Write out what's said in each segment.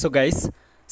so guys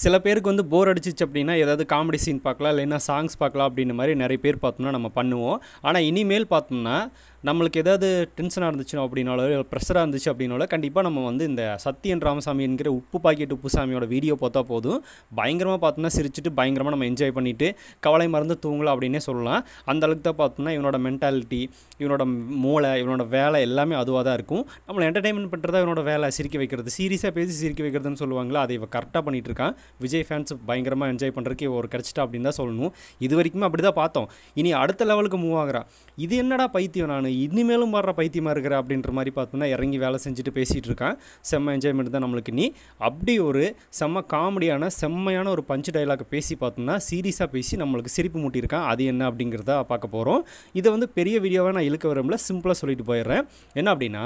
சில பேருக்கு வந்து போர் அடிச்சிச்சு அப்படின்னா ஏதாவது காமெடி சீன் பார்க்கலாம் இல்லைன்னா சாங்ஸ் பார்க்கலாம் அப்படின்ற மாதிரி நிறைய பேர் பார்த்தோம்னா நம்ம பண்ணுவோம் ஆனால் இனிமேல் பார்த்தோம்னா நம்மளுக்கு ஏதாவது டென்ஷனாக இருந்துச்சு அப்படின்னாலோ இல்லை ப்ரெஷராக இருந்துச்சு அப்படின்னாலோ கண்டிப்பாக நம்ம வந்து இந்த சத்தியன் ராமசாமி என்கிற உப்பு பாக்கெட் உப்பு சாமியோட வீடியோ பார்த்தா போதும் பயங்கரமாக பார்த்தோம்னா சிரிச்சுட்டு பயங்கரமாக நம்ம என்ஜாய் பண்ணிவிட்டு கவலை மறந்து தூங்கலாம் அப்படின்னே சொல்லலாம் அந்த அளவுக்கு தான் பார்த்தோம்னா இவனோட மென்டாலிட்டி இவனோட மூளை இவனோட வேலை எல்லாமே அதுவாக தான் இருக்கும் நம்மளை என்டர்டைன்மெண்ட் பண்ணுறதா இவனோட வேலை சிரிக்க வைக்கிறது சீரியஸாக பேசி சிரிக்க வைக்கிறதுன்னு சொல்லுவாங்களா அதை இவன் கரெக்டாக பண்ணிகிட்டு இருக்கான் விஜய் ஃபேன்ஸ் பயங்கரமாக என்ஜாய் பண்ணுறதுக்கு ஒரு கிடச்சிட்டா அப்படின்னு தான் சொல்லணும் இது வரைக்குமே அப்படி தான் பார்த்தோம் இனி அடுத்த லெவலுக்கு மூவ் ஆகிறா இது என்னடா பைத்தியம் நான் இனிமேலும் வர்ற பைத்தியமாக இருக்கிற அப்படின்ற மாதிரி பார்த்தோம்னா இறங்கி வேலை செஞ்சுட்டு பேசிகிட்டு இருக்கான் செம்ம என்ஜாய்மெண்ட் தான் நம்மளுக்கு நீ அப்படி ஒரு செம்ம காமெடியான செம்மையான ஒரு பஞ்சு டைலாக் பேசி பார்த்தோம்னா சீரியஸாக பேசி நம்மளுக்கு சிரிப்பு மூட்டியிருக்கான் அது என்ன அப்படிங்கிறத பார்க்க போகிறோம் இதை வந்து பெரிய வீடியோவாக நான் இழுக்க விரும்பல சிம்பிளாக சொல்லிட்டு போயிடுறேன் என்ன அப்படின்னா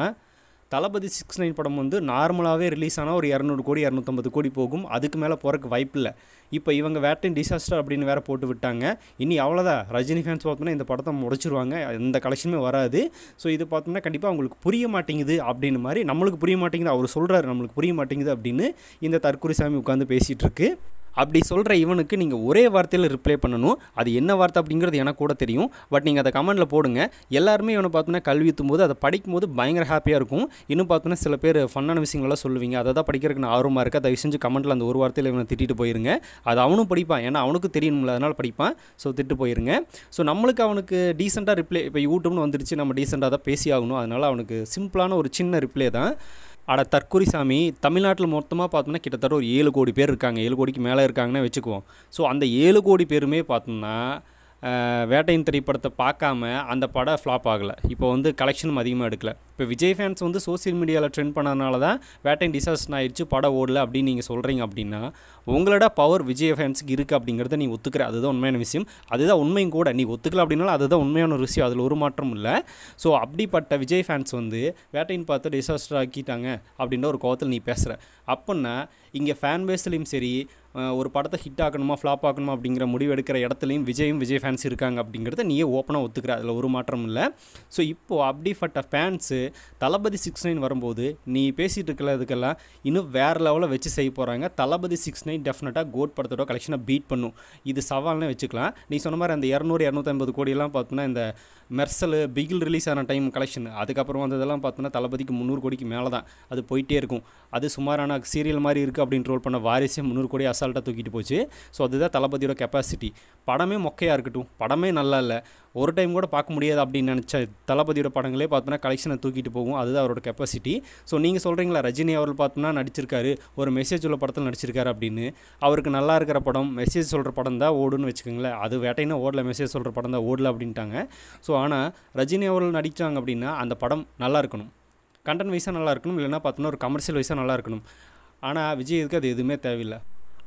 தளபதி சிக்ஸ் நைன் படம் வந்து நார்மலாகவே ரிலீஸ் ஆனால் ஒரு இரநூறு கோடி இரநூத்தம்பது கோடி போகும் அதுக்கு மேலே போகிறக்கு வாய்ப்பில்லை இப்போ இவங்க வேட்டின் டிசாஸ்டர் அப்படின்னு வேறு போட்டு விட்டாங்க இனி அவ்வளோதான் ரஜினி ஃபேன்ஸ் பார்த்தோம்னா இந்த படத்தை முடிச்சிருவாங்க எந்த கலெக்ஷனுமே வராது ஸோ இது பார்த்தோம்னா கண்டிப்பாக அவங்களுக்கு புரிய மாட்டேங்குது அப்படின்னு மாதிரி நம்மளுக்கு புரிய மாட்டேங்குது அவர் சொல்கிறாரு நம்மளுக்கு புரிய மாட்டேங்குது அப்படின்னு இந்த சாமி உட்காந்து பேசிகிட்ருக்கு அப்படி சொல்கிற இவனுக்கு நீங்கள் ஒரே வார்த்தையில் ரிப்ளை பண்ணணும் அது என்ன வார்த்தை அப்படிங்கிறது எனக்கு கூட தெரியும் பட் நீங்கள் அதை கமெண்ட்டில் போடுங்க எல்லாருமே இவனை பார்த்தோன்னா கல்வி போது அதை படிக்கும் போது பயங்கர ஹாப்பியாக இருக்கும் இன்னும் பார்த்தோன்னா சில பேர் ஃபன்னான விஷயங்கள்லாம் சொல்லுவீங்க அதை தான் படிக்கிறதுக்கு நான் ஆர்வமாக இருக்குது தயவு செஞ்சு கமெண்ட்டில் அந்த ஒரு வார்த்தையில் இவனை திட்டிட்டு போயிருங்க அது அவனும் படிப்பான் ஏன்னா அவனுக்கு தெரியணும்ல அதனால் படிப்பான் ஸோ திட்டு போயிருங்க ஸோ நம்மளுக்கு அவனுக்கு டீசெண்டாக ரிப்ளை இப்போ யூடியூப்னு வந்துருச்சு நம்ம டீசெண்டாக தான் பேசி ஆகணும் அதனால் அவனுக்கு சிம்பிளான ஒரு சின்ன ரிப்ளை தான் ஆனால் சாமி தமிழ்நாட்டில் மொத்தமாக பார்த்தோம்னா கிட்டத்தட்ட ஒரு ஏழு கோடி பேர் இருக்காங்க ஏழு கோடிக்கு மேலே இருக்காங்கன்னு வச்சுக்குவோம் ஸோ அந்த ஏழு கோடி பேருமே பார்த்தோம்னா வேட்டையின் திரைப்படத்தை பார்க்காம அந்த படம் ஃப்ளாப் ஆகலை இப்போ வந்து கலெக்ஷனும் அதிகமாக எடுக்கலை இப்போ விஜய் ஃபேன்ஸ் வந்து சோசியல் மீடியாவில் ட்ரெண்ட் பண்ணனால தான் வேட்டையின் டிசாஸ்டர் ஆயிடுச்சு படம் ஓடல அப்படின்னு நீங்கள் சொல்கிறீங்க அப்படின்னா உங்களோட பவர் விஜய் ஃபேன்ஸுக்கு இருக்குது அப்படிங்கிறத நீ ஒத்துக்கிற அதுதான் உண்மையான விஷயம் அதுதான் உண்மையும் கூட நீ ஒத்துக்கல அப்படின்னாலும் அதுதான் உண்மையான ஒரு விஷயம் அதில் ஒரு மாற்றம் இல்லை ஸோ அப்படிப்பட்ட விஜய் ஃபேன்ஸ் வந்து வேட்டையின் பார்த்து டிசாஸ்டர் ஆக்கிட்டாங்க அப்படின்ற ஒரு கோவத்தில் நீ பேசுகிற அப்படின்னா இங்கே ஃபேன் பேஸ்லேயும் சரி ஒரு படத்தை ஹிட் ஆக்கணுமா ஃப்ளாப் ஆக்கணுமா அப்படிங்கிற முடிவு எடுக்கிற இடத்துலையும் விஜயும் விஜய் ஃபேன்ஸ் இருக்காங்க அப்படிங்கிறத நீயே ஓப்பனாக ஒத்துக்கிற அதில் ஒரு மாற்றம் இல்லை ஸோ இப்போது பட்ட ஃபேன்ஸு தளபதி சிக்ஸ் நைன் வரும்போது நீ பேசிகிட்டு இருக்கிறதுக்கெல்லாம் இன்னும் வேறு லெவலில் வச்சு செய்ய போகிறாங்க தளபதி சிக்ஸ் நைன் டெஃபினட்டாக கோட் படத்தோட கலெக்ஷனை பீட் பண்ணும் இது சவால்னே வச்சுக்கலாம் நீ சொன்ன மாதிரி அந்த இரநூறு இரநூத்தம்பது கோடியெல்லாம் பார்த்தோன்னா இந்த மெர்சல் பிகில் ரிலீஸ் ஆன டைம் கலெக்ஷன் அதுக்கப்புறம் வந்ததெல்லாம் பார்த்தோன்னா தளபதிக்கு முந்நூறு கோடிக்கு மேலே தான் அது போயிட்டே இருக்கும் அது சுமாரான சீரியல் மாதிரி இருக்குது அப்படின்னு ரோல் பண்ண வாரிசே முந்நூறு கோடி அசால் அசால்ட்டாக தூக்கிட்டு போச்சு ஸோ அதுதான் தளபதியோட கெப்பாசிட்டி படமே மொக்கையாக இருக்கட்டும் படமே நல்லா இல்லை ஒரு டைம் கூட பார்க்க முடியாது அப்படின்னு நினச்ச தளபதியோட படங்களே பார்த்தோன்னா கலெக்ஷனை தூக்கிட்டு போகும் அதுதான் அவரோட கெப்பாசிட்டி ஸோ நீங்கள் சொல்கிறீங்களா ரஜினி அவர்கள் பார்த்தோம்னா நடிச்சிருக்காரு ஒரு மெசேஜ் உள்ள படத்தில் நடிச்சிருக்காரு அப்படின்னு அவருக்கு நல்லா இருக்கிற படம் மெசேஜ் சொல்கிற படம் தான் ஓடுன்னு வச்சுக்கோங்களேன் அது வேட்டைனா ஓடல மெசேஜ் சொல்கிற படம் தான் ஓடல அப்படின்ட்டாங்க ஸோ ஆனால் ரஜினி அவர்கள் நடித்தாங்க அப்படின்னா அந்த படம் நல்லா இருக்கணும் கண்டென்ட் வைஸாக நல்லா இருக்கணும் இல்லைன்னா பார்த்தோம்னா ஒரு கமர்ஷியல் வைஸாக நல்லா இருக்கணும் ஆனால் விஜய் இதுக்கு அது எதுவுமே தேவையில்லை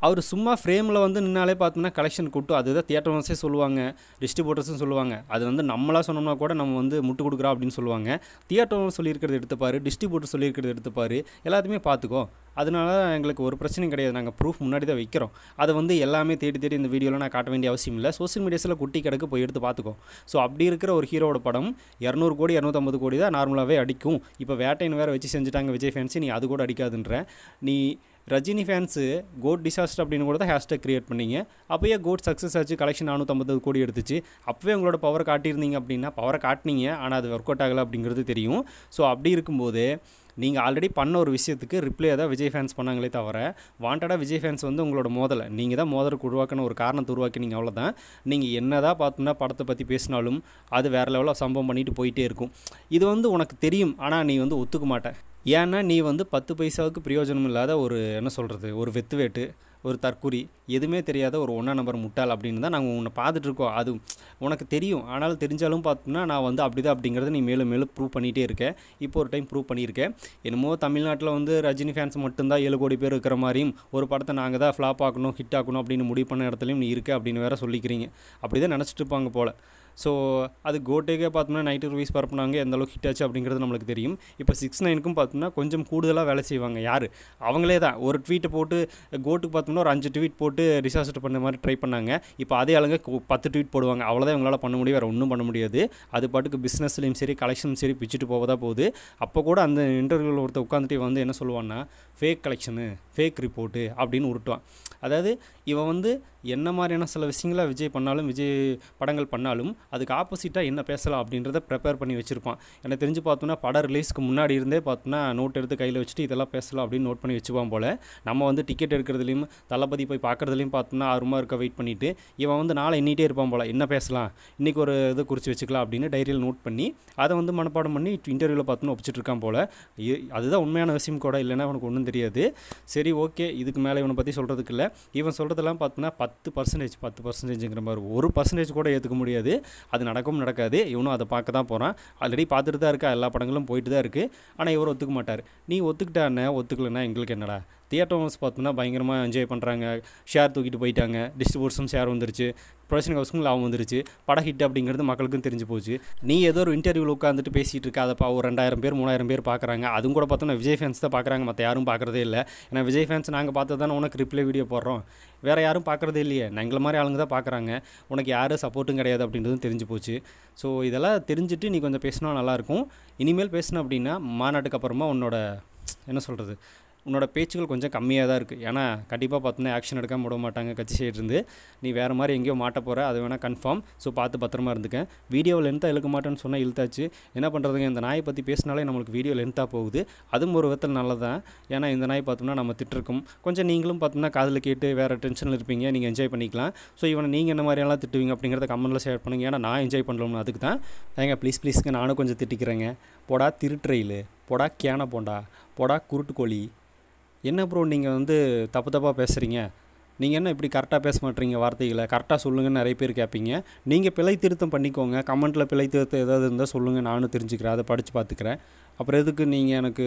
அவர் சும்மா ஃப்ரேமில் வந்து நின்னாலே பார்த்தோம்னா கலெக்ஷன் கூட்டும் அதுதான் தியேட்டர் ஓனர்ஸே சொல்லுவாங்க டிஸ்ட்ரிபியூட்டர்ஸும் சொல்லுவாங்க அது வந்து நம்மளாக சொன்னோம்னா கூட நம்ம வந்து முட்டு கொடுக்குறோம் அப்படின்னு சொல்லுவாங்க தியேட்டர் ஓனர் சொல்லியிருக்கிறது எடுத்துப்பாரு டிஸ்ட்ரிபியூட்டர் சொல்லியிருக்கிறது எடுத்துப்பாரு எல்லாத்தையுமே பார்த்துக்கோ அதனால எங்களுக்கு ஒரு பிரச்சனையும் கிடையாது நாங்கள் ப்ரூஃப் முன்னாடி தான் வைக்கிறோம் அதை வந்து எல்லாமே தேடி தேடி இந்த வீடியோவில் நான் காட்ட வேண்டிய அவசியம் இல்லை சோசியல் மீடியாஸில் குட்டி கிடக்கு போய் எடுத்து பார்த்துக்கோ ஸோ அப்படி இருக்கிற ஒரு ஹீரோட படம் இரநூறு கோடி இரநூத்தம்பது கோடி தான் நார்மலாகவே அடிக்கும் இப்போ வேட்டையின் வேறு வச்சு செஞ்சுட்டாங்க விஜய் ஃபேன்ஸி நீ அது கூட அடிக்காதுன்ற நீ ரஜினி ஃபேன்ஸு கோட் டிசாஸ்டர் அப்படின்னு கூட தான் ஹேஷ்டேக் க்ரியேட் பண்ணிங்க அப்போயே கோட் சக்ஸஸ் ஆச்சு கலெக்ஷன் நானூற்றம்பது கோடி எடுத்துச்சு அப்போவே உங்களோட பவர் காட்டியிருந்தீங்க அப்படின்னா பவரை காட்டினீங்க ஆனால் அது ஒர்க் அவுட் ஆகலை அப்படிங்கிறது தெரியும் ஸோ அப்படி இருக்கும்போது நீங்கள் ஆல்ரெடி பண்ண ஒரு விஷயத்துக்கு ரிப்ளை தான் விஜய் ஃபேன்ஸ் பண்ணாங்களே தவிர வாண்டடாக விஜய் ஃபேன்ஸ் வந்து உங்களோட மோதலை நீங்கள் தான் மோதலுக்கு உருவாக்கின ஒரு காரணத்தை உருவாக்கினீங்க அவ்வளோதான் நீங்கள் என்ன தான் பார்த்தோம்னா படத்தை பற்றி பேசினாலும் அது வேறு லெவலில் சம்பவம் பண்ணிட்டு போயிட்டே இருக்கும் இது வந்து உனக்கு தெரியும் ஆனால் நீ வந்து ஒத்துக்க மாட்டேன் ஏன்னா நீ வந்து பத்து பைசாவுக்கு பிரயோஜனம் இல்லாத ஒரு என்ன சொல்கிறது ஒரு வெத்து வேட்டு ஒரு தற்குறி எதுவுமே தெரியாத ஒரு ஒன்றா நம்பர் முட்டாள் அப்படின்னு தான் நாங்கள் உன்னை பார்த்துட்ருக்கோம் அது உனக்கு தெரியும் ஆனால் தெரிஞ்சாலும் பார்த்தோம்னா நான் வந்து அப்படி தான் அப்படிங்கிறத நீ மேலும் மேலும் ப்ரூவ் பண்ணிகிட்டே இருக்கேன் இப்போ ஒரு டைம் ப்ரூவ் பண்ணியிருக்கேன் என்னமோ தமிழ்நாட்டில் வந்து ரஜினி ஃபேன்ஸ் மட்டும்தான் ஏழு கோடி பேர் இருக்கிற மாதிரியும் ஒரு படத்தை நாங்கள் தான் ஃப்ளாப் ஆக்கணும் ஹிட் ஆக்கணும் அப்படின்னு முடிவு பண்ண இடத்துலையும் நீ இருக்க அப்படின்னு வேறு சொல்லிக்கிறீங்க அப்படி தான் நினச்சிட்டு இருப்பாங்க போல் ஸோ அது கோட்டேக்கே பார்த்தோம்னா நைட்டு ரூபீஸ் பரப்புனாங்க எந்த அளவுக்கு ஹிட் ஆச்சு அப்படிங்கிறது நம்மளுக்கு தெரியும் இப்போ சிக்ஸ் நைனுக்கும் பார்த்தோம்னா கொஞ்சம் கூடுதலாக வேலை செய்வாங்க யார் அவங்களே தான் ஒரு ட்வீட்டை போட்டு கோட்டுக்கு பார்த்தோம்னா ஒரு அஞ்சு ட்வீட் போட்டு ரிசார்ஜ் பண்ண மாதிரி ட்ரை பண்ணாங்க இப்போ அதே ஆளுங்க பத்து ட்வீட் போடுவாங்க அவ்வளோதான் எங்களால் பண்ண முடியும் வேறு ஒன்றும் பண்ண முடியாது அது பாட்டுக்கு பிஸ்னஸ்லையும் சரி கலெக்ஷனும் சரி பிச்சுட்டு போவதா போகுது அப்போ கூட அந்த இன்டர்வியூவில் ஒருத்தர் உட்காந்துட்டு வந்து என்ன சொல்லுவான்னா ஃபேக் கலெக்ஷனு ஃபேக் ரிப்போர்ட்டு அப்படின்னு உருட்டுவான் அதாவது இவன் வந்து என்ன மாதிரியான சில விஷயங்களை விஜய் பண்ணாலும் விஜய் படங்கள் பண்ணாலும் அதுக்கு ஆப்போசிட்டாக என்ன பேசலாம் அப்படின்றத ப்ரிப்பேர் பண்ணி வச்சுருப்பான் எனக்கு தெரிஞ்சு பார்த்தோன்னா படம் ரிலீஸ்க்கு முன்னாடி இருந்தே பார்த்தோன்னா நோட் எடுத்து கையில் வச்சுட்டு இதெல்லாம் பேசலாம் அப்படின்னு நோட் பண்ணி வச்சுப்பான் போல் நம்ம வந்து டிக்கெட் எடுக்கிறதுலையும் தளபதி போய் பார்க்குறதுலையும் பார்த்தோன்னா ஆர்வமாக இருக்க வெயிட் பண்ணிவிட்டு இவன் வந்து நாளை எண்ணிகிட்டே இருப்பான் போல் என்ன பேசலாம் இன்றைக்கி ஒரு இது குறித்து வச்சுக்கலாம் அப்படின்னு டைரியில் நோட் பண்ணி அதை வந்து மனப்பாடம் பண்ணி இன்டர்வியூவில் பார்த்தோன்னு ஒப்பிச்சிட்ருக்கான் போல் அதுதான் உண்மையான விஷயம் கூட இல்லைன்னா அவனுக்கு ஒன்றும் தெரியாது சரி ஓகே இதுக்கு மேலே இவனை பற்றி சொல்கிறதுக்கு இல்லை இவன் சொல்கிறதெல்லாம் பார்த்தோன்னா பத்து பர்சன்டேஜ் பத்து பர்சன்டேஜுங்கிற மாதிரி ஒரு பர்சன்டேஜ் கூட ஏற்றுக்க முடியாது அது நடக்கும் நடக்காது இவனும் அதை பார்க்க தான் போகிறான் ஆல்ரெடி பார்த்துட்டு தான் இருக்கா எல்லா படங்களும் போயிட்டு தான் இருக்குது ஆனால் இவர் ஒத்துக்க மாட்டார் நீ ஒத்துக்கிட்டானே ஒத்துக்கலன்னா எங்களுக்கு என்னடா தியேட்டர்ஸ் பார்த்தோம்னா பயங்கரமாக என்ஜாய் பண்ணுறாங்க ஷேர் தூக்கிட்டு போயிட்டாங்க டிஸ்ட்ரிபியூஷன் ஷேர் வந்துருச்சு ப்ரொடக்ஷன் ஹவுஸ்க்கும் லாபம் வந்துருச்சு படம் ஹிட் அப்படிங்கிறது மக்களுக்கும் தெரிஞ்சு போச்சு நீ ஏதோ ஒரு இன்டர்வியூவில் உட்காந்துட்டு பேசிகிட்டு இருக்க அதைப்பா ஒரு ரெண்டாயிரம் பேர் மூணாயிரம் பேர் பார்க்குறாங்க அதுவும் கூட பார்த்தோம்னா விஜய் ஃபேன்ஸ் தான் பார்க்குறாங்க மற்ற யாரும் பார்க்குறதே இல்லை ஏன்னா விஜய் ஃபேன்ஸ் நாங்கள் பார்த்து தானே உனக்கு ரிப்ளை வீடியோ போடுறோம் வேறு யாரும் பார்க்குறதே இல்லையே எங்களை மாதிரி ஆளுங்க தான் பார்க்குறாங்க உனக்கு யாரும் சப்போர்ட்டும் கிடையாது அப்படின்றதும் தெரிஞ்சு போச்சு ஸோ இதெல்லாம் தெரிஞ்சுட்டு நீ கொஞ்சம் பேசினா நல்லாயிருக்கும் இனிமேல் பேசினேன் அப்படின்னா மாநாட்டுக்கு அப்புறமா உன்னோட என்ன சொல்கிறது உன்னோட பேச்சுகள் கொஞ்சம் கம்மியாக தான் இருக்குது ஏன்னா கண்டிப்பாக பார்த்தோன்னா ஆக்ஷன் எடுக்காமல் விட மாட்டாங்க கட்சி சைடு இருந்து நீ வேறு மாதிரி எங்கேயோ மாட்ட போகிற அது வேணால் கன்ஃபார்ம் ஸோ பார்த்து பத்திரமா இருந்துக்கேன் வீடியோவில் லென்த்தாக இழுக்க மாட்டேன்னு சொன்னால் இழுத்தாச்சு என்ன பண்ணுறதுங்க இந்த நாயை பற்றி பேசினாலே நம்மளுக்கு வீடியோ லென்த்தாக போகுது அதுவும் ஒரு விதத்தில் நல்லதான் ஏன்னா இந்த நாய் பார்த்தோம்னா நம்ம திட்டிருக்கும் கொஞ்சம் நீங்களும் பார்த்தோம்னா காதில் கேட்டு வேறு டென்ஷனில் இருப்பீங்க நீங்கள் என்ஜாய் பண்ணிக்கலாம் ஸோ இவனை நீங்கள் என்ன மாதிரியெல்லாம் திட்டுவீங்க அப்படிங்கிறத கமெண்ட்டில் ஷேர் பண்ணுங்கள் ஏன்னா நான் என்ஜாய் பண்ணலாம்னு அதுக்கு தான் ஏங்க ப்ளீஸ் ப்ளீஸ்க்கு நானும் கொஞ்சம் திட்டிக்கிறேங்க போடா திருட்ரெயில் போடா கேன போண்டா போடா குருட்டு கோழி என்ன ப்ரோ நீங்கள் வந்து தப்பு தப்பாக பேசுகிறீங்க நீங்கள் என்ன இப்படி கரெக்டாக பேச மாட்டீங்க வார்த்தைகளை கரெக்டாக சொல்லுங்கன்னு நிறைய பேர் கேட்பீங்க நீங்கள் பிழை திருத்தம் பண்ணிக்கோங்க கமெண்ட்டில் பிழை திருத்தம் ஏதாவது இருந்தால் சொல்லுங்கள் நானும் தெரிஞ்சுக்கிறேன் அதை படித்து பார்த்துக்கிறேன் அப்புறம் எதுக்கு நீங்கள் எனக்கு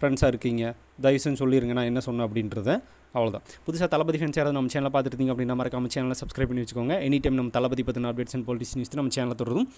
ஃப்ரெண்ட்ஸாக இருக்கீங்க தயவுசுன்னு சொல்லிடுங்க நான் என்ன சொன்னேன் அப்படின்றத அவ்வளோதான் புதுசாக தளபதி ஃபேன்ஸ் யாராவது நம்ம சேனலில் பார்த்துருந்தீங்க அப்படின்னா மறக்காம சேனலை சப்ஸ்கிரைப் பண்ணி வச்சுக்கோங்க எனி டைம் நம்ம தளபதி பற்றின அப்டேட்ஸ் அண்ட் பாலிட்டிக்ஸ் நியூஸ் நம்ம சேனலில் தொடரும்